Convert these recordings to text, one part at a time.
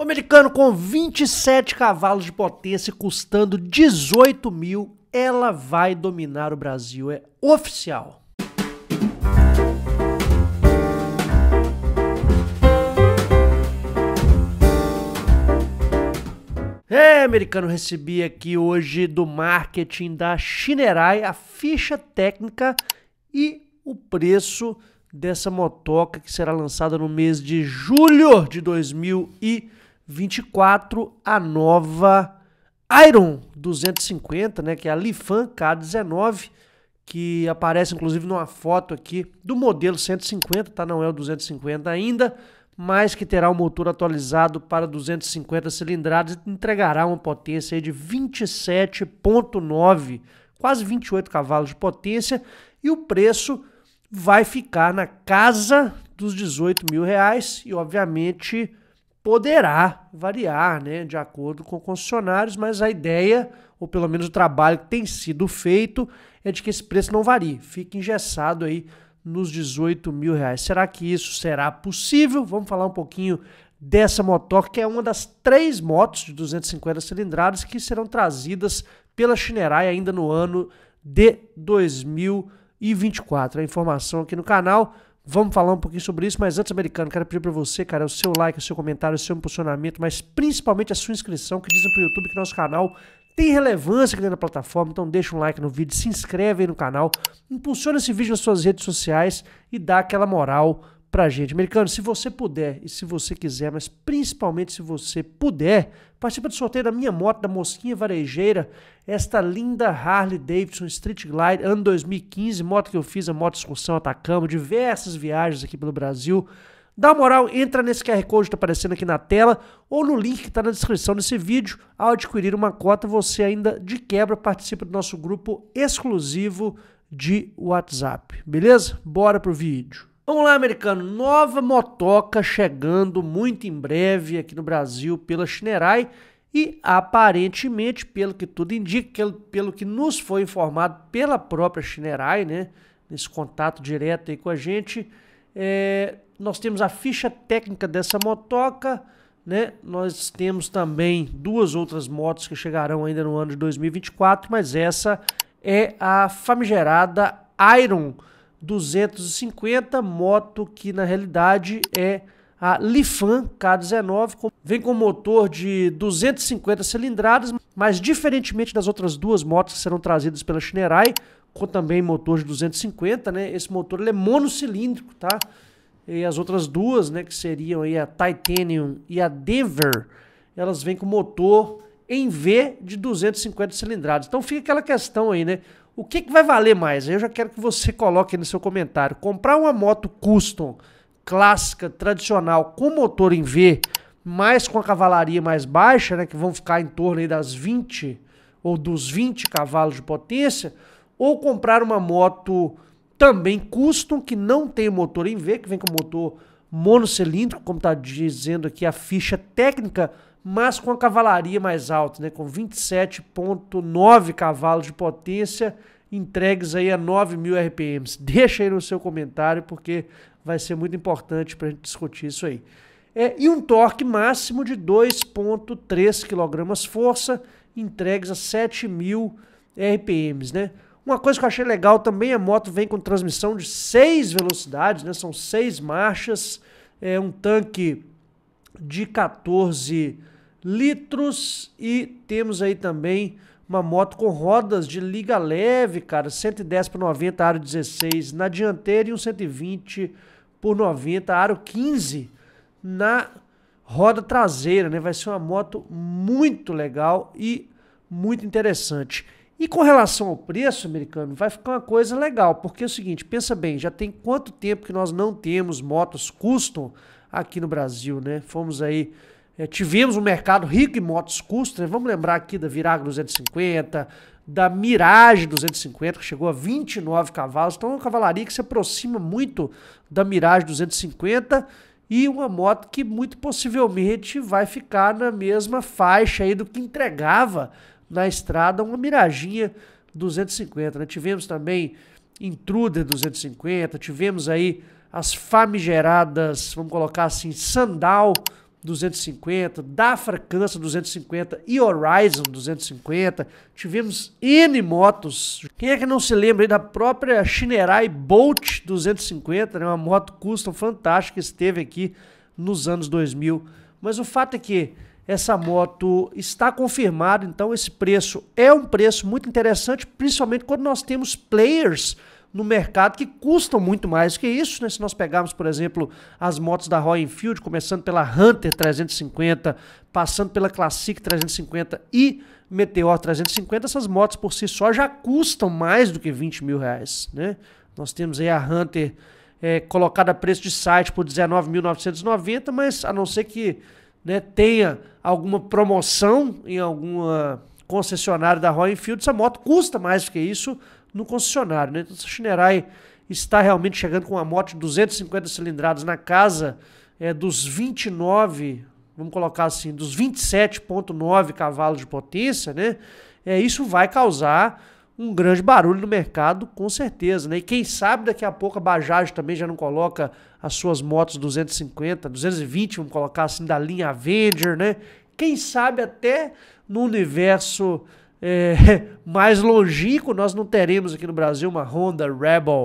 O americano com 27 cavalos de potência custando 18 mil, ela vai dominar o Brasil, é oficial. É, americano, recebi aqui hoje do marketing da Shinerai a ficha técnica e o preço dessa motoca que será lançada no mês de julho de 2020. 24, a nova Iron 250, né, que é a Lifan K19, que aparece inclusive numa foto aqui do modelo 150, tá? Não é o 250 ainda, mas que terá o um motor atualizado para 250 cilindradas e entregará uma potência de 27.9, quase 28 cavalos de potência, e o preço vai ficar na casa dos 18 mil reais e obviamente poderá variar, né, de acordo com concessionários, mas a ideia, ou pelo menos o trabalho que tem sido feito, é de que esse preço não varie, fique engessado aí nos 18 mil reais. Será que isso será possível? Vamos falar um pouquinho dessa motor, que é uma das três motos de 250 cilindradas que serão trazidas pela Chinerai ainda no ano de 2024. A informação aqui no canal. Vamos falar um pouquinho sobre isso, mas antes, americano, quero pedir para você, cara, o seu like, o seu comentário, o seu impulsionamento, mas principalmente a sua inscrição, que dizem pro YouTube que nosso canal tem relevância aqui dentro da plataforma, então deixa um like no vídeo, se inscreve aí no canal, impulsiona esse vídeo nas suas redes sociais e dá aquela moral para gente. Americano, se você puder e se você quiser, mas principalmente se você puder, participa do sorteio da minha moto, da Mosquinha Varejeira, esta linda Harley Davidson Street Glide, ano 2015, moto que eu fiz, a moto excursão Atacama, diversas viagens aqui pelo Brasil. Dá moral, entra nesse QR Code que está aparecendo aqui na tela ou no link que está na descrição desse vídeo. Ao adquirir uma cota, você ainda de quebra participa do nosso grupo exclusivo de WhatsApp. Beleza? Bora pro vídeo. Vamos lá, americano. Nova motoca chegando muito em breve aqui no Brasil pela Shinerai e aparentemente, pelo que tudo indica, pelo que nos foi informado pela própria Shinerai, né, nesse contato direto aí com a gente, é, nós temos a ficha técnica dessa motoca, né? Nós temos também duas outras motos que chegarão ainda no ano de 2024, mas essa é a famigerada Iron 250, moto que na realidade é a Lifan K19, vem com motor de 250 cilindradas, mas diferentemente das outras duas motos que serão trazidas pela Shinerai, com também motor de 250, né? Esse motor ele é monocilíndrico, tá? E as outras duas, né, que seriam a Titanium e a Denver, elas vêm com motor em V de 250 cilindradas. Então fica aquela questão aí, né? O que, que vai valer mais? Eu já quero que você coloque no seu comentário. Comprar uma moto custom, clássica, tradicional, com motor em V, mas com a cavalaria mais baixa, né, que vão ficar em torno das 20 ou dos 20 cavalos de potência, ou comprar uma moto também custom, que não tem motor em V, que vem com motor monocilíndrico, como está dizendo aqui a ficha técnica, mas com a cavalaria mais alta, né? com 27,9 cavalos de potência entregues aí a 9 mil RPMs. Deixa aí no seu comentário, porque vai ser muito importante para a gente discutir isso aí. É, e um torque máximo de 2,3 kg força, entregues a 7 mil RPMs, né? Uma coisa que eu achei legal também, a moto vem com transmissão de 6 velocidades, né? São 6 marchas, é um tanque de 14 litros e temos aí também uma moto com rodas de liga leve, cara, 110 por 90, aro 16 na dianteira e um 120 por 90, aro 15 na roda traseira, né? Vai ser uma moto muito legal e muito interessante. E com relação ao preço, americano, vai ficar uma coisa legal, porque é o seguinte, pensa bem, já tem quanto tempo que nós não temos motos custom aqui no Brasil, né? Fomos aí é, tivemos um mercado rico em motos custom, né? vamos lembrar aqui da Virago 250, da Mirage 250, que chegou a 29 cavalos, então é uma cavalaria que se aproxima muito da Mirage 250 e uma moto que muito possivelmente vai ficar na mesma faixa aí do que entregava na estrada uma Miraginha 250. Né? Tivemos também Intruder 250, tivemos aí as famigeradas, vamos colocar assim, Sandal 250, Dafra Cansa 250 e Horizon 250. Tivemos N motos. Quem é que não se lembra da própria Shinerai Bolt 250, né? uma moto custom fantástica que esteve aqui nos anos 2000. Mas o fato é que essa moto está confirmada, então esse preço é um preço muito interessante, principalmente quando nós temos players no mercado que custam muito mais que isso. Né? Se nós pegarmos, por exemplo, as motos da Royal Enfield, começando pela Hunter 350, passando pela Classic 350 e Meteor 350, essas motos por si só já custam mais do que 20 mil reais. Né? Nós temos aí a Hunter é, colocada a preço de site por 19.990, mas a não ser que né, tenha alguma promoção em alguma concessionário da Royal Enfield, essa moto custa mais do que isso no concessionário. Né? Então, essa Shinerai está realmente chegando com uma moto de 250 cilindradas na casa é, dos 29, vamos colocar assim, dos 27,9 cavalos de potência, né? É, isso vai causar um grande barulho no mercado, com certeza. Né? E quem sabe daqui a pouco a Bajaj também já não coloca as suas motos 250, 220, vamos colocar assim, da linha Avenger, né? quem sabe até no universo é, mais longínquo, nós não teremos aqui no Brasil uma Honda Rebel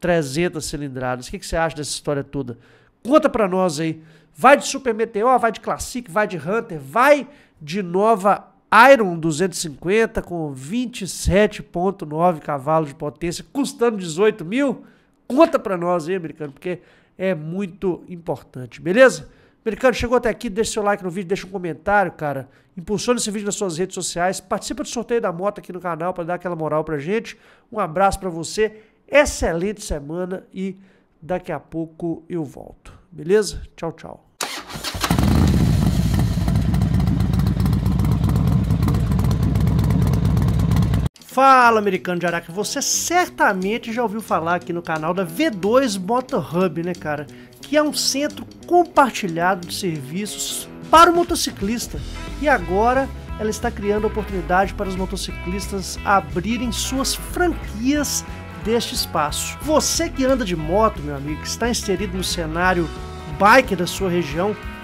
300 cilindradas. O que, que você acha dessa história toda? Conta para nós aí. Vai de Super Meteor, vai de Classic, vai de Hunter, vai de nova Iron 250 com 27,9 cavalos de potência, custando 18 mil. Conta para nós aí, americano, porque é muito importante, beleza? Americano, chegou até aqui, deixa seu like no vídeo, deixa um comentário, cara. Impulsiona esse vídeo nas suas redes sociais. Participa do sorteio da moto aqui no canal para dar aquela moral pra gente. Um abraço para você. Excelente semana e daqui a pouco eu volto. Beleza? Tchau, tchau. Fala, americano de Araca. Você certamente já ouviu falar aqui no canal da V2 Motor Hub, né, cara? que é um centro compartilhado de serviços para o motociclista. E agora ela está criando oportunidade para os motociclistas abrirem suas franquias deste espaço. Você que anda de moto, meu amigo, que está inserido no cenário bike da sua região,